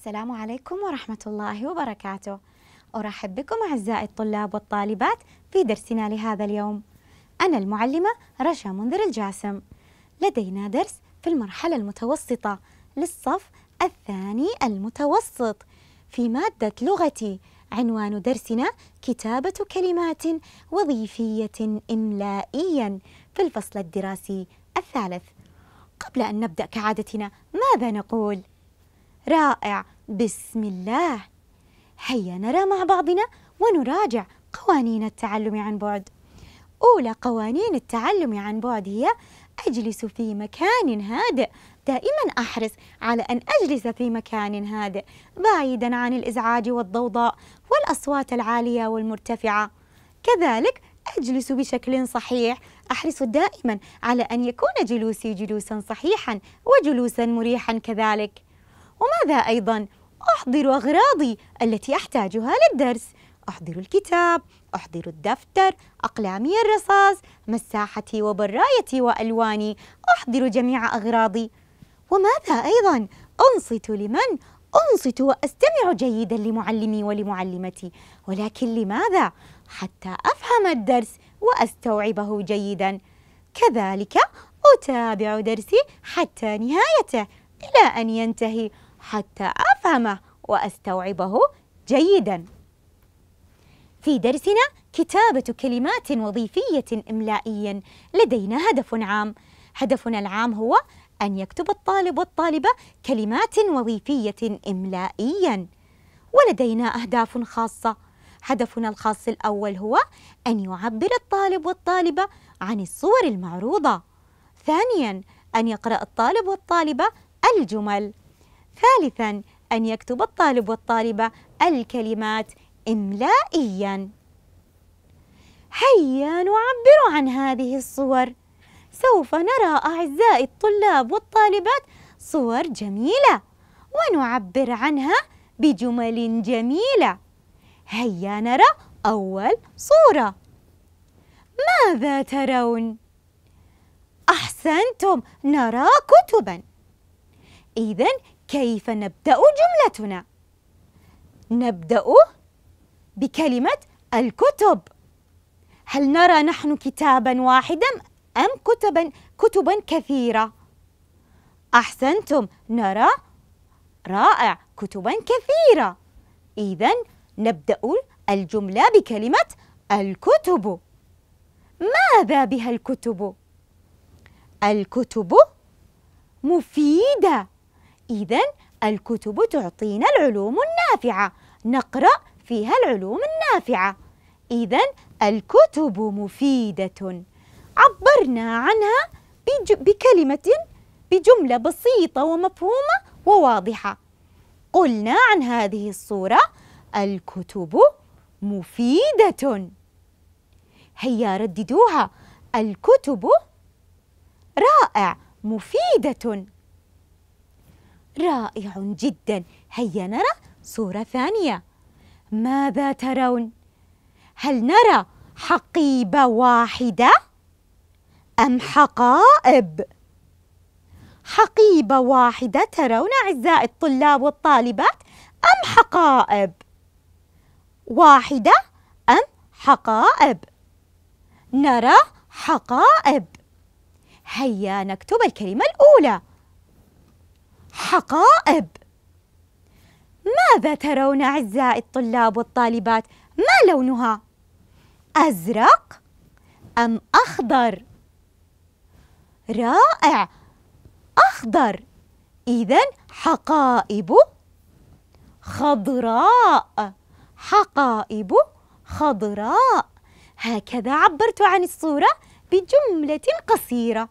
السلام عليكم ورحمة الله وبركاته أرحب بكم أعزائي الطلاب والطالبات في درسنا لهذا اليوم أنا المعلمة رشا منذر الجاسم لدينا درس في المرحلة المتوسطة للصف الثاني المتوسط في مادة لغتي عنوان درسنا كتابة كلمات وظيفية إملائيا في الفصل الدراسي الثالث قبل أن نبدأ كعادتنا ماذا نقول؟ رائع بسم الله هيا نرى مع بعضنا ونراجع قوانين التعلم عن بعد أولى قوانين التعلم عن بعد هي أجلس في مكان هادئ دائما أحرص على أن أجلس في مكان هادئ بعيدا عن الإزعاج والضوضاء والأصوات العالية والمرتفعة كذلك أجلس بشكل صحيح أحرص دائما على أن يكون جلوسي جلوسا صحيحا وجلوسا مريحا كذلك وماذا أيضا؟ أحضر أغراضي التي أحتاجها للدرس أحضر الكتاب أحضر الدفتر أقلامي الرصاص مساحتي وبرايتي وألواني أحضر جميع أغراضي وماذا أيضا؟ أنصت لمن؟ أنصت وأستمع جيدا لمعلمي ولمعلمتي ولكن لماذا؟ حتى أفهم الدرس وأستوعبه جيدا كذلك أتابع درسي حتى نهايته إلى أن ينتهي حتى أفهمه وأستوعبه جيدا في درسنا كتابة كلمات وظيفية إملائيا لدينا هدف عام هدفنا العام هو أن يكتب الطالب والطالبة كلمات وظيفية إملائيا ولدينا أهداف خاصة هدفنا الخاص الأول هو أن يعبر الطالب والطالبة عن الصور المعروضة ثانياً أن يقرأ الطالب والطالبة الجمل ثالثا أن يكتب الطالب والطالبة الكلمات إملائيا هيا نعبر عن هذه الصور سوف نرى أعزائي الطلاب والطالبات صور جميلة ونعبر عنها بجمل جميلة هيا نرى أول صورة ماذا ترون؟ أحسنتم نرى كتباً إذا كيف نبدأ جملتنا؟ نبدأ بكلمة الكتب هل نرى نحن كتابا واحدا أم كتبا كتبا كثيرة؟ أحسنتم نرى رائع كتبا كثيرة إذا نبدأ الجملة بكلمة الكتب ماذا بها الكتب؟ الكتب مفيدة إذا الكتب تعطينا العلوم النافعة نقرأ فيها العلوم النافعة إذا الكتب مفيدة عبرنا عنها بكلمة بجملة بسيطة ومفهومة وواضحة قلنا عن هذه الصورة الكتب مفيدة هيا رددوها الكتب رائع مفيدة رائع جدا هيا نرى صورة ثانية ماذا ترون؟ هل نرى حقيبة واحدة أم حقائب؟ حقيبة واحدة ترون أعزائي الطلاب والطالبات أم حقائب؟ واحدة أم حقائب؟ نرى حقائب هيا نكتب الكلمة الأولى حقائب ماذا ترون أعزائي الطلاب والطالبات ما لونها؟ أزرق أم أخضر؟ رائع أخضر إذا حقائب خضراء حقائب خضراء هكذا عبرت عن الصورة بجملة قصيرة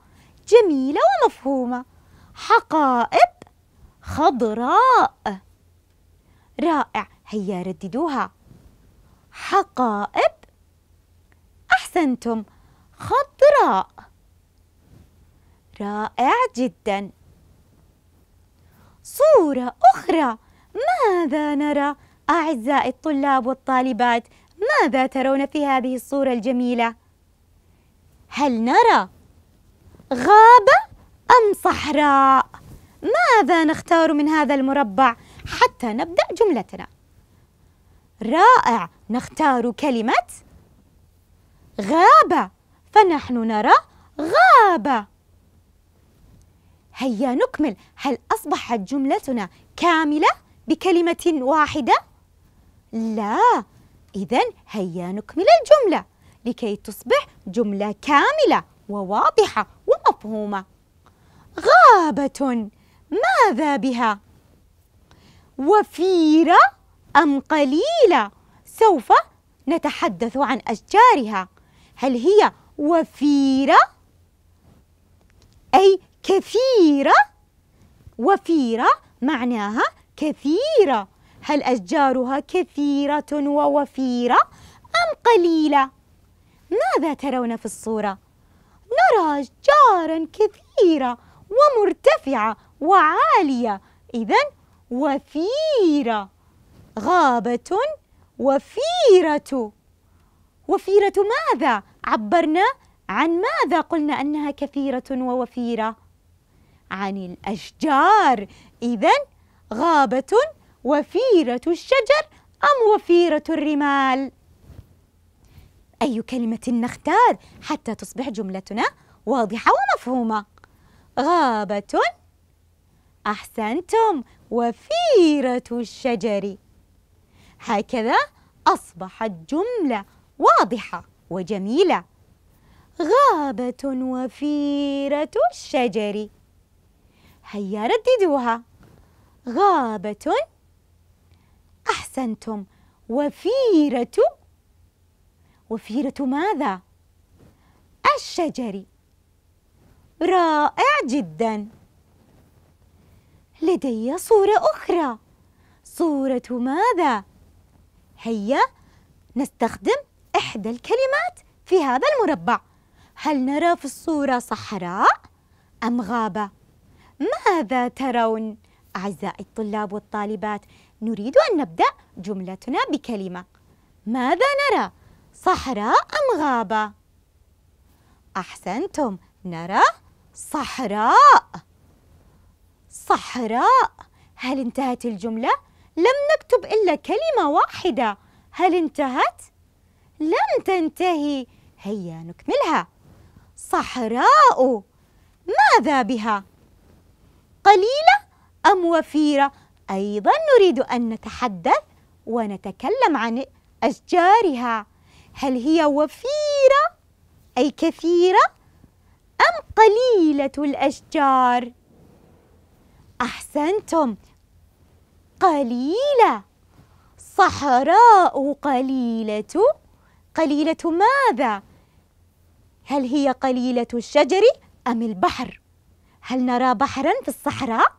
جميلة ومفهومة حقائب خضراء رائع هيا رددوها حقائب أحسنتم خضراء رائع جدا صورة أخرى ماذا نرى أعزائي الطلاب والطالبات ماذا ترون في هذه الصورة الجميلة؟ هل نرى غابة أم صحراء؟ ماذا نختار من هذا المربع حتى نبدأ جملتنا؟ رائع نختار كلمة غابة فنحن نرى غابة هيا نكمل هل أصبحت جملتنا كاملة بكلمة واحدة؟ لا إذا هيا نكمل الجملة لكي تصبح جملة كاملة وواضحة ومفهومة غابة ماذا بها وفيرة أم قليلة سوف نتحدث عن أشجارها هل هي وفيرة أي كثيرة وفيرة معناها كثيرة هل أشجارها كثيرة ووفيرة أم قليلة؟ ماذا ترون في الصورة؟ نرى أشجارا كثيرة ومرتفعة وعالية إذا وفيرة غابة وفيرة وفيرة ماذا؟ عبرنا عن ماذا قلنا أنها كثيرة ووفيرة؟ عن الأشجار إذا غابة وفيرة الشجر أم وفيرة الرمال؟ أي كلمة نختار حتى تصبح جملتنا واضحة ومفهومة؟ غابة أحسنتم وفيرة الشجر هكذا أصبحت جملة واضحة وجميلة غابة وفيرة الشجر هيا رددوها غابة أحسنتم وفيرة وفيرة ماذا؟ الشجر رائع جدا لدي صورة أخرى صورة ماذا؟ هيا نستخدم إحدى الكلمات في هذا المربع هل نرى في الصورة صحراء أم غابة؟ ماذا ترون؟ أعزائي الطلاب والطالبات نريد أن نبدأ جملتنا بكلمة ماذا نرى؟ صحراء أم غابة؟ أحسنتم نرى صحراء صحراء هل انتهت الجملة؟ لم نكتب إلا كلمة واحدة هل انتهت؟ لم تنتهي هيا نكملها صحراء ماذا بها؟ قليلة أم وفيرة؟ أيضا نريد أن نتحدث ونتكلم عن أشجارها هل هي وفيرة أي كثيرة أم قليلة الأشجار؟ أحسنتم قليلة صحراء قليلة قليلة ماذا؟ هل هي قليلة الشجر أم البحر؟ هل نرى بحرا في الصحراء؟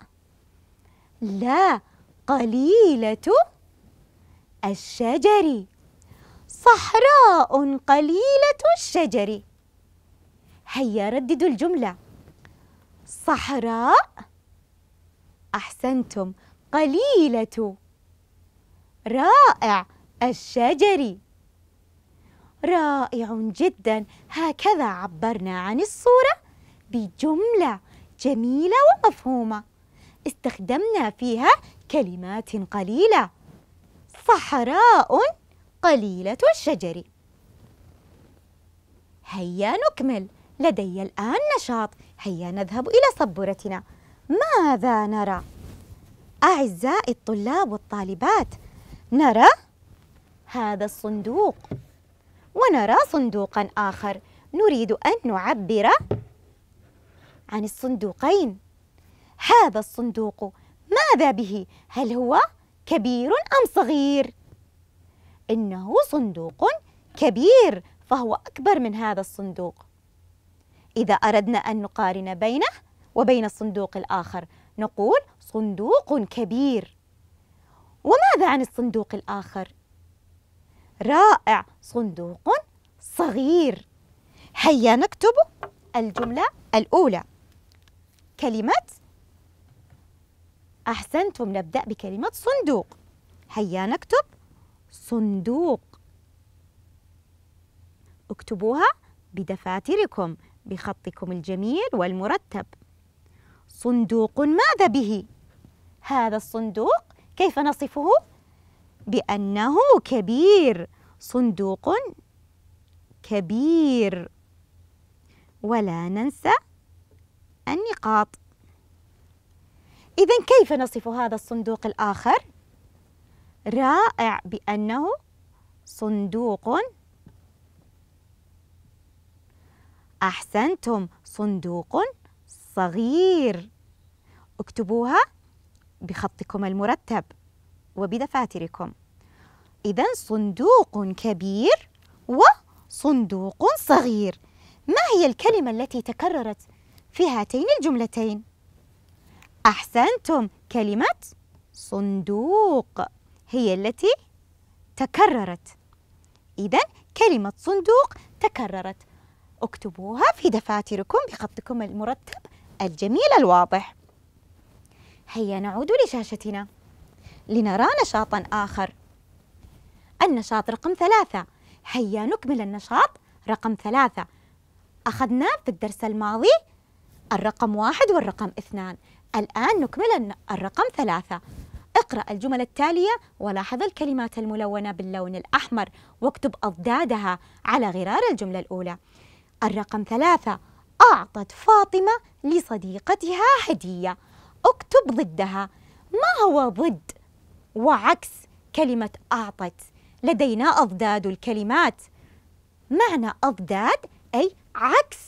لا قليلة الشجر صحراء قليلة الشجر هيا رددوا الجملة صحراء أحسنتم قليلة رائع الشجر رائع جدا هكذا عبرنا عن الصورة بجملة جميلة ومفهومة استخدمنا فيها كلمات قليلة صحراء قليلة الشجر هيا نكمل لدي الآن نشاط هيا نذهب إلى صبورتنا ماذا نرى؟ أعزائي الطلاب والطالبات نرى هذا الصندوق ونرى صندوقا آخر نريد أن نعبر عن الصندوقين هذا الصندوق ماذا به؟ هل هو كبير أم صغير؟ إنه صندوق كبير فهو أكبر من هذا الصندوق إذا أردنا أن نقارن بينه وبين الصندوق الآخر نقول صندوق كبير وماذا عن الصندوق الآخر؟ رائع صندوق صغير هيا نكتب الجملة الأولى كلمة أحسنتم نبدأ بكلمة صندوق هيا نكتب صندوق اكتبوها بدفاتركم بخطكم الجميل والمرتب صندوق ماذا به هذا الصندوق كيف نصفه بانه كبير صندوق كبير ولا ننسى النقاط اذا كيف نصف هذا الصندوق الاخر رائع بانه صندوق أحسنتم صندوق صغير اكتبوها بخطكم المرتب وبدفاتركم إذا صندوق كبير وصندوق صغير ما هي الكلمة التي تكررت في هاتين الجملتين؟ أحسنتم كلمة صندوق هي التي تكررت إذا كلمة صندوق تكررت اكتبوها في دفاتركم بخطكم المرتب الجميل الواضح هيا نعود لشاشتنا لنرى نشاطا آخر النشاط رقم ثلاثة هيا نكمل النشاط رقم ثلاثة أخذنا في الدرس الماضي الرقم واحد والرقم اثنان الآن نكمل الرقم ثلاثة اقرأ الجمل التالية ولاحظ الكلمات الملونة باللون الأحمر واكتب أضدادها على غرار الجملة الأولى الرقم ثلاثة أعطت فاطمة لصديقتها هدية اكتب ضدها ما هو ضد وعكس كلمة أعطت لدينا أضداد الكلمات معنى أضداد أي عكس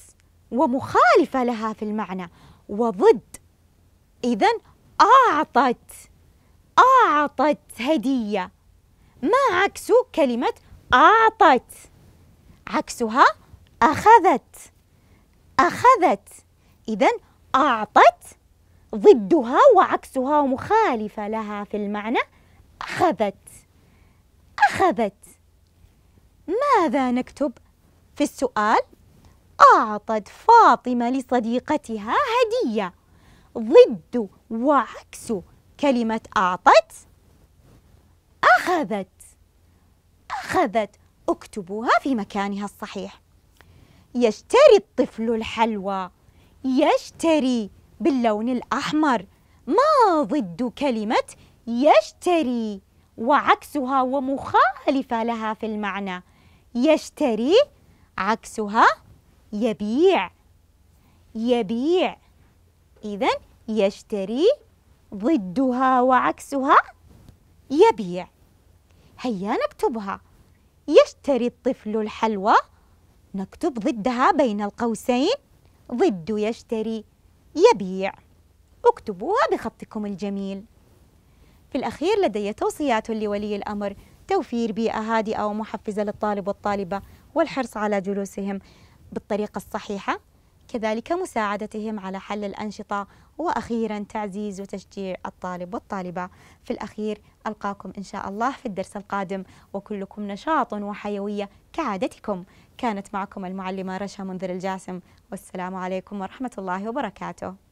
ومخالفة لها في المعنى وضد إذا أعطت أعطت هدية ما عكس كلمة أعطت عكسها أخذت أخذت إذا أعطت ضدها وعكسها ومخالفة لها في المعنى أخذت أخذت ماذا نكتب في السؤال أعطت فاطمة لصديقتها هدية ضد وعكس كلمة أعطت أخذت أخذت اكتبوها في مكانها الصحيح يشتري الطفل الحلوى يشتري باللون الأحمر ما ضد كلمة يشتري وعكسها ومخالفة لها في المعنى يشتري عكسها يبيع يبيع إذا يشتري ضدها وعكسها يبيع هيا نكتبها يشتري الطفل الحلوى نكتب ضدها بين القوسين ضد يشتري يبيع اكتبوها بخطكم الجميل في الأخير لدي توصيات لولي الأمر توفير بيئة هادئة ومحفزة للطالب والطالبة والحرص على جلوسهم بالطريقة الصحيحة كذلك مساعدتهم على حل الأنشطة وأخيرا تعزيز وتشجيع الطالب والطالبة في الأخير ألقاكم إن شاء الله في الدرس القادم وكلكم نشاط وحيوية كعادتكم كانت معكم المعلمة رشا منذر الجاسم والسلام عليكم ورحمة الله وبركاته